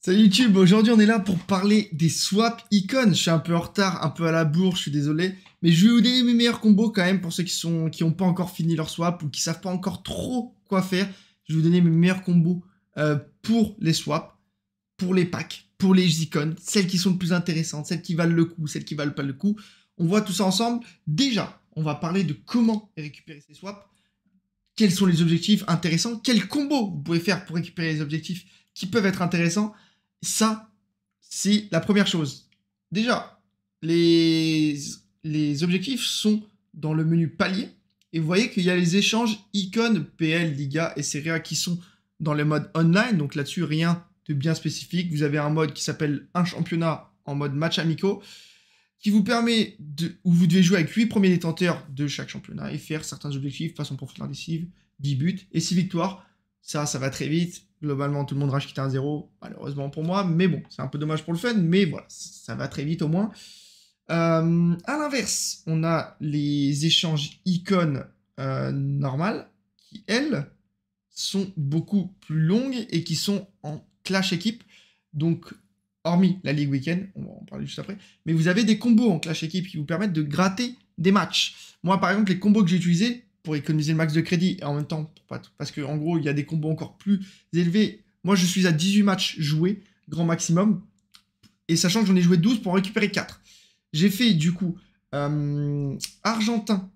Salut YouTube, aujourd'hui on est là pour parler des swaps icônes. Je suis un peu en retard, un peu à la bourre, je suis désolé. Mais je vais vous donner mes meilleurs combos quand même pour ceux qui sont qui n'ont pas encore fini leur swap ou qui savent pas encore trop quoi faire. Je vais vous donner mes meilleurs combos euh, pour les swaps, pour les packs, pour les icônes, celles qui sont les plus intéressantes, celles qui valent le coup, celles qui valent pas le coup. On voit tout ça ensemble. Déjà, on va parler de comment récupérer ces swaps, quels sont les objectifs intéressants, quels combos vous pouvez faire pour récupérer les objectifs qui peuvent être intéressants ça, c'est la première chose. Déjà, les, objectifs sont dans le menu palier. Et vous voyez qu'il y a les échanges icônes PL, Liga et Serie qui sont dans le mode online. Donc là-dessus, rien de bien spécifique. Vous avez un mode qui s'appelle un championnat en mode match amico, qui vous permet de, vous devez jouer avec 8 premiers détenteurs de chaque championnat et faire certains objectifs, façon profondeur décisive, 10 buts et six victoires. Ça, ça va très vite. Globalement, tout le monde rage quitte un 0, malheureusement pour moi, mais bon, c'est un peu dommage pour le fun, mais voilà, ça va très vite au moins. Euh, à l'inverse, on a les échanges icônes euh, normales, qui elles sont beaucoup plus longues et qui sont en clash équipe. Donc, hormis la Ligue Weekend, on va en parler juste après, mais vous avez des combos en clash équipe qui vous permettent de gratter des matchs. Moi, par exemple, les combos que j'ai utilisés, pour économiser le max de crédit. Et en même temps, parce que en gros, il y a des combos encore plus élevés. Moi, je suis à 18 matchs joués, grand maximum. Et sachant que j'en ai joué 12 pour récupérer 4. J'ai fait du coup euh, Argentin,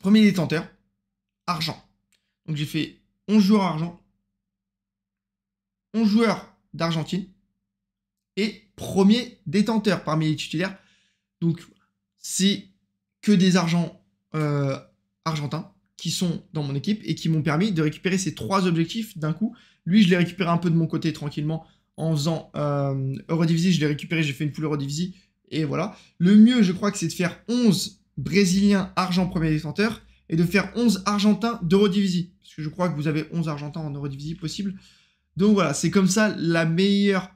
premier détenteur, argent. Donc j'ai fait 11 joueurs argent, 11 joueurs d'Argentine et premier détenteur parmi les titulaires. Donc c'est que des argents euh, argentins qui sont dans mon équipe et qui m'ont permis de récupérer ces trois objectifs d'un coup. Lui, je l'ai récupéré un peu de mon côté tranquillement en faisant euh, Eurodivisie, je l'ai récupéré, j'ai fait une poule Eurodivisie et voilà. Le mieux, je crois que c'est de faire 11 Brésiliens argent premier détenteur et de faire 11 Argentins d'Eurodivisie. Parce que je crois que vous avez 11 Argentins en Eurodivisie possible. Donc voilà, c'est comme ça la meilleure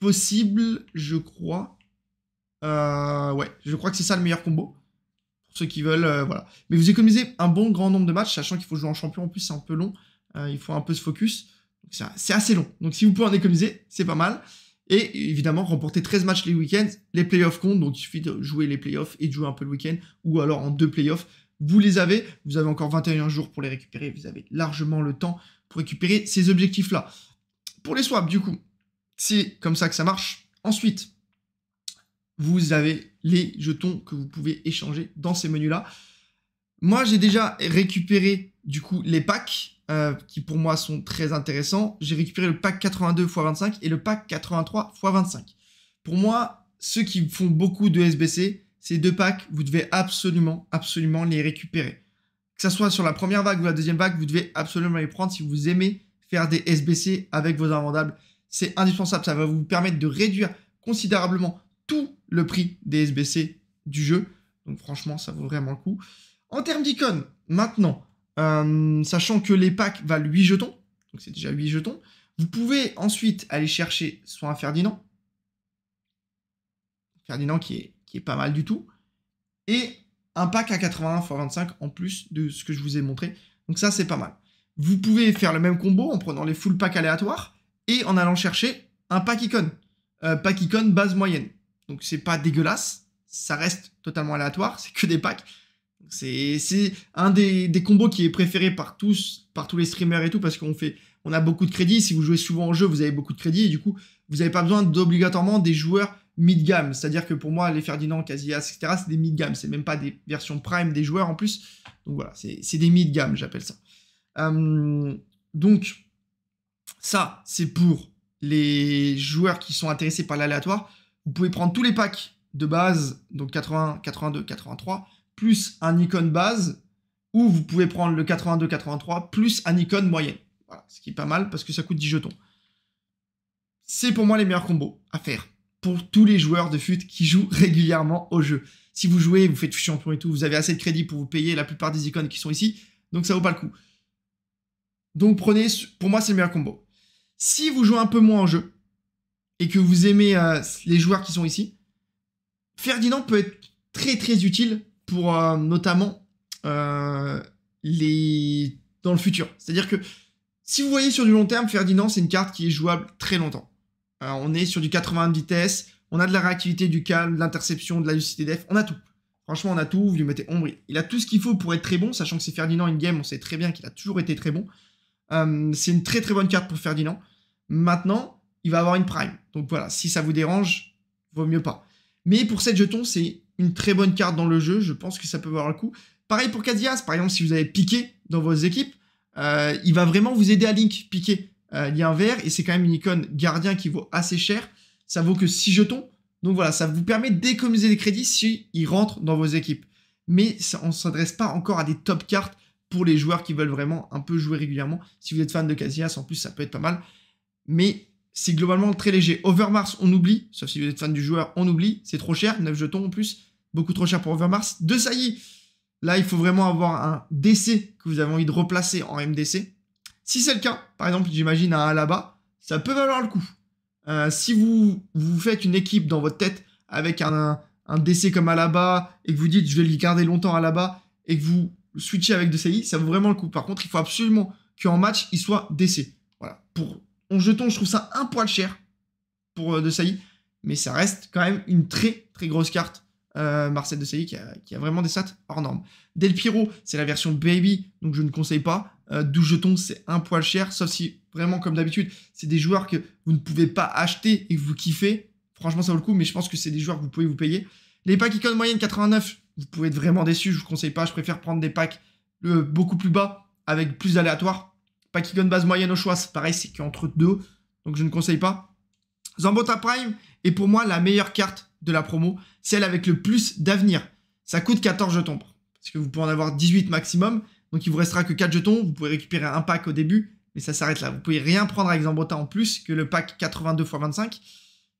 possible, je crois. Euh, ouais, je crois que c'est ça le meilleur combo ceux qui veulent, euh, voilà. Mais vous économisez un bon grand nombre de matchs, sachant qu'il faut jouer en champion, en plus c'est un peu long, euh, il faut un peu se focus, c'est assez long. Donc si vous pouvez en économiser, c'est pas mal. Et évidemment, remporter 13 matchs les week-ends, les playoffs comptent, donc il suffit de jouer les playoffs et de jouer un peu le week-end, ou alors en deux playoffs, vous les avez, vous avez encore 21 jours pour les récupérer, vous avez largement le temps pour récupérer ces objectifs-là. Pour les swaps, du coup, c'est comme ça que ça marche. Ensuite, vous avez les jetons que vous pouvez échanger dans ces menus-là. Moi, j'ai déjà récupéré du coup les packs euh, qui pour moi sont très intéressants. J'ai récupéré le pack 82 x 25 et le pack 83 x 25. Pour moi, ceux qui font beaucoup de SBC, ces deux packs, vous devez absolument, absolument les récupérer. Que ce soit sur la première vague ou la deuxième vague, vous devez absolument les prendre si vous aimez faire des SBC avec vos invendables. C'est indispensable, ça va vous permettre de réduire considérablement tout le prix des SBC du jeu. Donc franchement, ça vaut vraiment le coup. En termes d'icônes, maintenant, euh, sachant que les packs valent 8 jetons, donc c'est déjà 8 jetons, vous pouvez ensuite aller chercher soit un Ferdinand, Ferdinand qui est, qui est pas mal du tout, et un pack à 81 x 25 en plus de ce que je vous ai montré. Donc ça, c'est pas mal. Vous pouvez faire le même combo en prenant les full packs aléatoires et en allant chercher un pack icône, euh, pack icône base moyenne. Donc c'est pas dégueulasse, ça reste totalement aléatoire, c'est que des packs. C'est un des, combos qui est préféré par tous, par tous les streamers et tout, parce qu'on fait, on a beaucoup de crédits. Si vous jouez souvent en jeu, vous avez beaucoup de crédits, et du coup, vous n'avez pas besoin d'obligatoirement des joueurs mid-game. C'est-à-dire que pour moi, les Ferdinand, Casillas, etc., c'est des mid-game. C'est même pas des versions prime des joueurs en plus. Donc voilà, c'est des mid-game, j'appelle ça. Hum, donc, ça, c'est pour les joueurs qui sont intéressés par l'aléatoire. Vous pouvez prendre tous les packs de base, donc 80, 82, 83, plus un icône base, ou vous pouvez prendre le 82, 83, plus un icône moyenne. Voilà, ce qui est pas mal parce que ça coûte 10 jetons. C'est pour moi les meilleurs combos à faire pour tous les joueurs de fut qui jouent régulièrement au jeu. Si vous jouez, vous faites champion et tout, vous avez assez de crédit pour vous payer la plupart des icônes qui sont ici, donc ça vaut pas le coup. Donc prenez, pour moi c'est le meilleur combo. Si vous jouez un peu moins en jeu, et que vous aimez euh, les joueurs qui sont ici, Ferdinand peut être très très utile pour euh, notamment euh, les dans le futur. C'est-à-dire que si vous voyez sur du long terme, Ferdinand, c'est une carte qui est jouable très longtemps. on est sur du 80 de vitesse, on a de la réactivité, du calme, de l'interception, de la lucidité def, on a tout. Franchement, on a tout, vous lui mettez ombre. Il a tout ce qu'il faut pour être très bon, sachant que c'est Ferdinand in-game, on sait très bien qu'il a toujours été très bon. c'est une très très bonne carte pour Ferdinand. Maintenant, il va avoir une prime. Donc voilà, si ça vous dérange, vaut mieux pas. Mais pour 7 jetons, c'est une très bonne carte dans le jeu, je pense que ça peut avoir le coup. Pareil pour Kadias, par exemple, si vous avez piqué dans vos équipes, euh, il va vraiment vous aider à Link, piquer. Euh, il y a un vert, et c'est quand même une icône gardien qui vaut assez cher. Ça vaut que 6 jetons. Donc voilà, ça vous permet d'économiser des crédits s'il rentre dans vos équipes. Mais on ne s'adresse pas encore à des top cartes pour les joueurs qui veulent vraiment un peu jouer régulièrement. Si vous êtes fan de Casillas, en plus, ça peut être pas mal. Mais c'est globalement très léger. Overmars, on oublie, sauf si vous êtes fan du joueur, on oublie, c'est trop cher, 9 jetons en plus, beaucoup trop cher pour Overmars. De Saï, là il faut vraiment avoir un DC que vous avez envie de replacer en MDC. Si c'est le cas, par exemple, j'imagine un Alaba, ça peut valoir le coup. Euh, si vous, vous faites une équipe dans votre tête avec un, un DC comme Alaba et que vous dites je vais le garder longtemps Alaba et que vous switchez avec De Saï, ça vaut vraiment le coup. Par contre, il faut absolument qu'en match, il soit DC. Voilà, pour en jeton, je trouve ça un poil cher pour euh, De Sailly, mais ça reste quand même une très très grosse carte. Euh, Marcel de Sailly qui a, vraiment des stats hors normes. Del Piro, c'est la version baby, donc je ne conseille pas. Euh, D'où 12 jetons, c'est un poil cher, sauf si vraiment, comme d'habitude, c'est des joueurs que vous ne pouvez pas acheter et que vous kiffez. Franchement, ça vaut le coup, mais je pense que c'est des joueurs que vous pouvez vous payer. Les packs icônes moyenne 89, vous pouvez être vraiment déçu, je vous conseille pas. Je préfère prendre des packs beaucoup plus bas avec plus d'aléatoires pas qu'il base moyenne au choix, c'est pareil, c'est qu'entre deux, donc je ne conseille pas. Zambota Prime est pour moi la meilleure carte de la promo, celle avec le plus d'avenir. Ça coûte 14 jetons, parce que vous pouvez en avoir 18 maximum, donc il vous restera que 4 jetons, vous pouvez récupérer un pack au début, mais ça s'arrête là. Vous pouvez rien prendre avec Zambota en plus que le pack 82 x 25.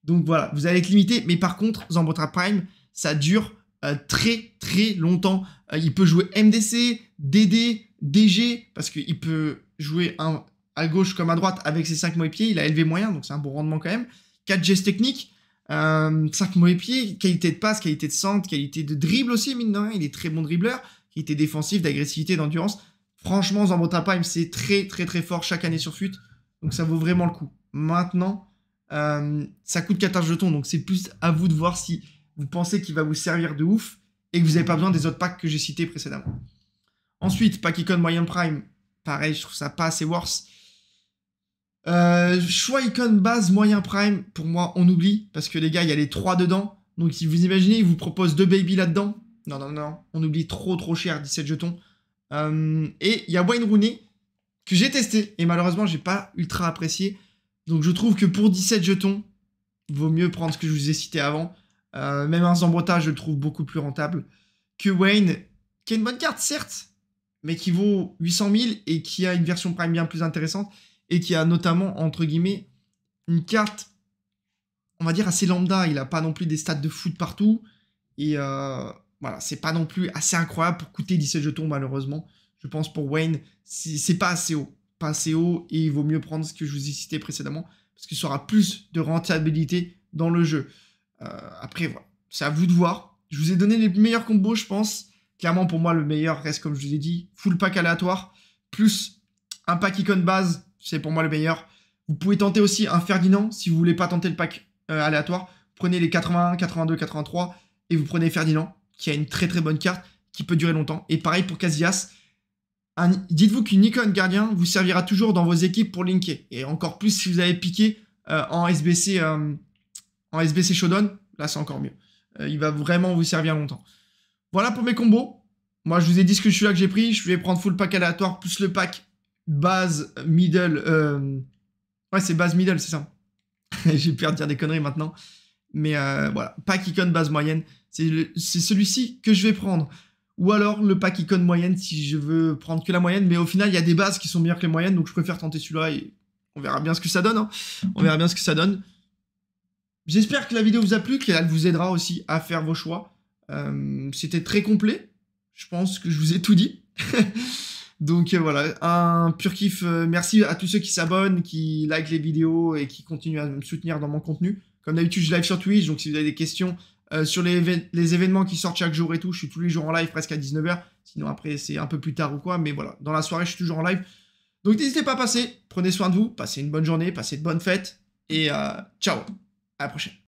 Donc voilà, vous allez être limité, mais par contre, Zambota Prime, ça dure euh, très très longtemps. Euh, il peut jouer MDC, DD, DG, parce qu'il peut jouer à gauche comme à droite avec ses 5 mauvais pieds. Il a élevé moyen, donc c'est un bon rendement quand même. 4 gestes techniques, euh, 5 mauvais pieds, qualité de passe, qualité de centre, qualité de dribble aussi, mine Il est très bon dribbleur, qualité défensive, d'agressivité, d'endurance. Franchement, me c'est très très très fort chaque année sur FUT. Donc ça vaut vraiment le coup. Maintenant, euh, ça coûte 14 jetons, donc c'est plus à vous de voir si vous pensez qu'il va vous servir de ouf et que vous n'avez pas besoin des autres packs que j'ai cités précédemment. Ensuite, icon moyen prime, pareil, je trouve ça pas assez worse. choix euh, icon base moyen prime, pour moi, on oublie, parce que les gars, il y a les trois dedans. Donc si vous imaginez, ils vous proposent deux baby là-dedans. Non, non, non, on oublie trop trop cher, 17 jetons. Euh, et il y a Wayne Rooney, que j'ai testé, et malheureusement, j'ai pas ultra apprécié. Donc je trouve que pour 17 jetons, vaut mieux prendre ce que je vous ai cité avant. Euh, même un Zambrota, je le trouve beaucoup plus rentable que Wayne, qui est une bonne carte, certes, mais qui vaut 800 000 et qui a une version Prime bien plus intéressante et qui a notamment, entre guillemets, une carte, on va dire, assez lambda. Il n'a pas non plus des stats de foot partout. Et euh, voilà, c'est pas non plus assez incroyable pour coûter 17 jetons, malheureusement. Je pense pour Wayne, c'est pas assez haut. Pas assez haut et il vaut mieux prendre ce que je vous ai cité précédemment parce qu'il sera plus de rentabilité dans le jeu. Euh, après, voilà, c'est à vous de voir. Je vous ai donné les meilleurs combos, je pense. Clairement, pour moi, le meilleur reste, comme je vous ai dit, full pack aléatoire, plus un pack icône base, c'est pour moi le meilleur. Vous pouvez tenter aussi un Ferdinand si vous voulez pas tenter le pack euh, aléatoire. Prenez les 81, 82, 83 et vous prenez Ferdinand qui a une très très bonne carte qui peut durer longtemps. Et pareil pour Casillas. Dites-vous qu'une icône gardien vous servira toujours dans vos équipes pour linker. Et encore plus si vous avez piqué euh, en SBC euh, en SBC Shodown, là c'est encore mieux. il va vraiment vous servir longtemps. Voilà pour mes combos. Moi, je vous ai dit ce que je suis là que j'ai pris. Je vais prendre full pack aléatoire plus le pack base, middle. Euh, ouais, c'est base, middle, c'est ça. j'ai peur de dire des conneries maintenant. Mais euh, voilà, pack icône base moyenne. C'est celui-ci que je vais prendre. Ou alors le pack icône moyenne si je veux prendre que la moyenne. Mais au final, il y a des bases qui sont meilleures que les moyennes. Donc je préfère tenter celui-là et on verra bien ce que ça donne. Hein. On verra bien ce que ça donne. J'espère que la vidéo vous a plu, qu'elle vous aidera aussi à faire vos choix. Euh, c'était très complet. Je pense que je vous ai tout dit. Donc euh, voilà, un pur kiff. Euh, merci à tous ceux qui s'abonnent, qui like les vidéos et qui continuent à me soutenir dans mon contenu. Comme d'habitude, je live sur Twitch, donc si vous avez des questions sur les, événements qui sortent chaque jour et tout, je suis tous les jours en live presque à 19h. Sinon après, c'est un peu plus tard ou quoi, mais voilà, dans la soirée, je suis toujours en live. Donc n'hésitez pas à passer, prenez soin de vous, passez une bonne journée, passez de bonnes fêtes et ciao, à la prochaine.